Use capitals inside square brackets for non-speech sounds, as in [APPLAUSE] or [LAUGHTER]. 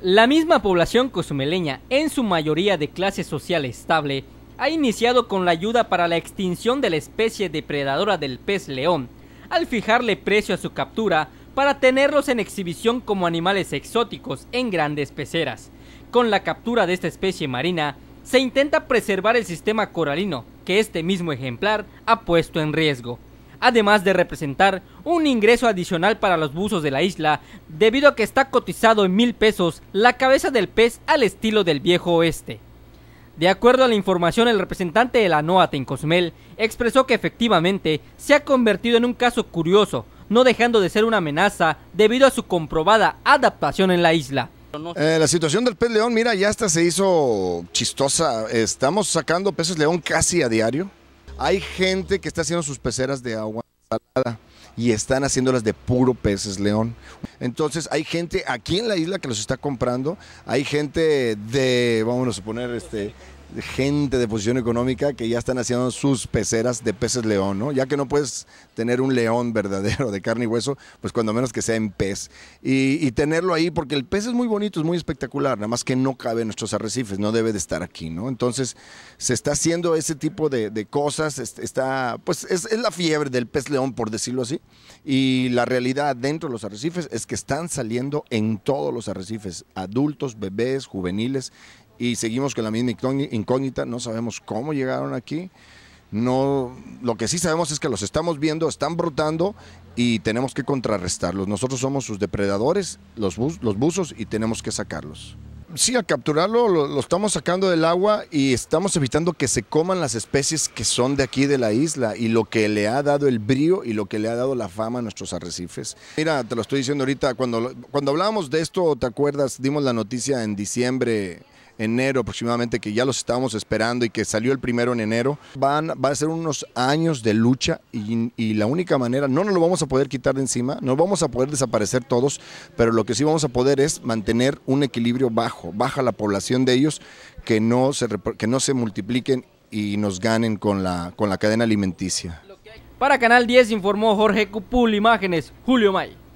La misma población cozumeleña, en su mayoría de clase social estable, ha iniciado con la ayuda para la extinción de la especie depredadora del pez león, al fijarle precio a su captura para tenerlos en exhibición como animales exóticos en grandes peceras. Con la captura de esta especie marina, se intenta preservar el sistema coralino que este mismo ejemplar ha puesto en riesgo además de representar un ingreso adicional para los buzos de la isla, debido a que está cotizado en mil pesos la cabeza del pez al estilo del viejo oeste. De acuerdo a la información, el representante de la NOAA en Cozumel expresó que efectivamente se ha convertido en un caso curioso, no dejando de ser una amenaza debido a su comprobada adaptación en la isla. Eh, la situación del pez león, mira, ya hasta se hizo chistosa. Estamos sacando peces león casi a diario. Hay gente que está haciendo sus peceras de agua salada y están haciéndolas de puro peces león. Entonces hay gente aquí en la isla que los está comprando, hay gente de, vámonos a poner, este, gente de posición económica que ya están haciendo sus peceras de peces león, ¿no? Ya que no puedes tener un león [LAUGHS] verdadero de carne y hueso, pues cuando menos que sea en pez. Y, tenerlo ahí, porque el pez es muy bonito, es muy espectacular, nada más que no cabe en nuestros arrecifes, no debe de estar aquí, ¿no? Entonces, se está haciendo ese tipo de, cosas, está, pues es, es la fiebre del pez león, por decirlo así, y la realidad dentro de los arrecifes es que están saliendo en todos los arrecifes, adultos, bebés, juveniles, y seguimos con la misma incógnita, no sabemos cómo llegaron aquí. No, lo que sí sabemos es que los estamos viendo, están brotando y tenemos que contrarrestarlos. Nosotros somos sus depredadores, los, los buzos, y tenemos que sacarlos. Sí, al capturarlo lo, estamos sacando del agua y estamos evitando que se coman las especies que son de aquí de la isla y lo que le ha dado el brío y lo que le ha dado la fama a nuestros arrecifes. Mira, te lo estoy diciendo ahorita, cuando, cuando hablábamos de esto, ¿te acuerdas? Dimos la noticia en diciembre enero aproximadamente, que ya los estábamos esperando y que salió el primero en enero. Van, va a ser unos años de lucha y, la única manera, no nos lo vamos a poder quitar de encima, no vamos a poder desaparecer todos, pero lo que sí vamos a poder es mantener un equilibrio bajo, baja la población de ellos, que no se, que no se multipliquen y nos ganen con la, con la cadena alimenticia. Para Canal 10 informó Jorge Cupul, imágenes Julio May.